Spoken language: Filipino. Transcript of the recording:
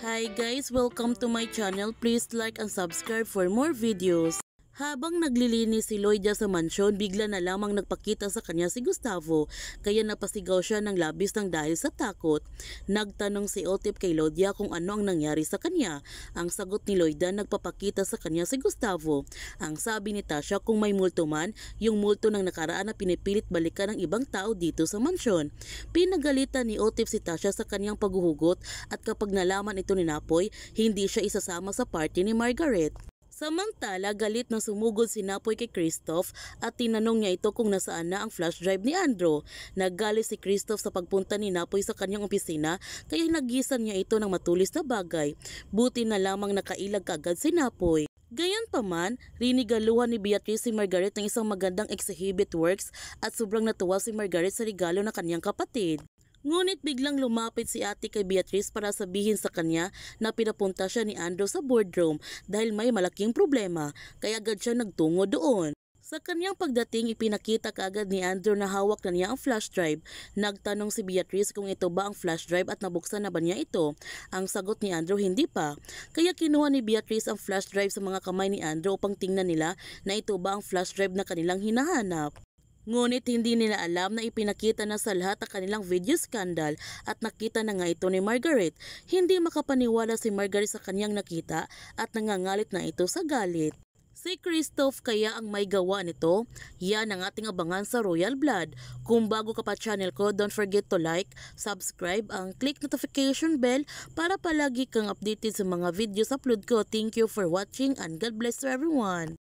Hi guys, welcome to my channel. Please like and subscribe for more videos. Habang naglilinis si Lloydia sa mansyon, bigla na lamang nagpakita sa kanya si Gustavo kaya napasigaw siya ng labis ng dahil sa takot. Nagtanong si Otip kay Lloydia kung ano ang nangyari sa kanya. Ang sagot ni Lloydia nagpapakita sa kanya si Gustavo. Ang sabi ni Tasha kung may multo man, yung multo ng nakaraan na pinipilit balikan ng ibang tao dito sa mansyon. Pinagalitan ni Otip si Tasha sa kanyang paghuhugot at kapag nalaman ito ni Napoy, hindi siya isasama sa party ni Margaret. Samantala, galit na sumugod si Napoy kay Christoph at tinanong niya ito kung nasaan na ang flash drive ni Andrew. Naggalit si Christoph sa pagpunta ni Napoy sa kanyang opisina kaya nagisan niya ito ng matulis na bagay. Buti na lamang nakailag kagad si Napoy. Gayunpaman, rinigaluhan ni Beatrice si Margaret ng isang magandang exhibit works at sobrang natuwa si Margaret sa regalo ng kanyang kapatid. Ngunit biglang lumapit si ate kay Beatrice para sabihin sa kanya na pinapunta siya ni Andrew sa boardroom dahil may malaking problema kaya agad siya nagtungo doon. Sa kanyang pagdating, ipinakita kaagad ni Andrew na hawak na niya ang flash drive. Nagtanong si Beatrice kung ito ba ang flash drive at nabuksan na ba niya ito. Ang sagot ni Andrew, hindi pa. Kaya kinuha ni Beatrice ang flash drive sa mga kamay ni Andrew upang tingnan nila na ito ba ang flash drive na kanilang hinahanap. Ngunit hindi nila alam na ipinakita na sa lahat ang kanilang video scandal at nakita na nga ito ni Margaret. Hindi makapaniwala si Margaret sa kanyang nakita at nangangalit na ito sa galit. Si Christoph kaya ang may gawa nito? Yan ang ating abangan sa Royal Blood. Kung bago ka pa channel ko, don't forget to like, subscribe, ang click notification bell para palagi kang updated sa mga videos upload ko. Thank you for watching and God bless to everyone.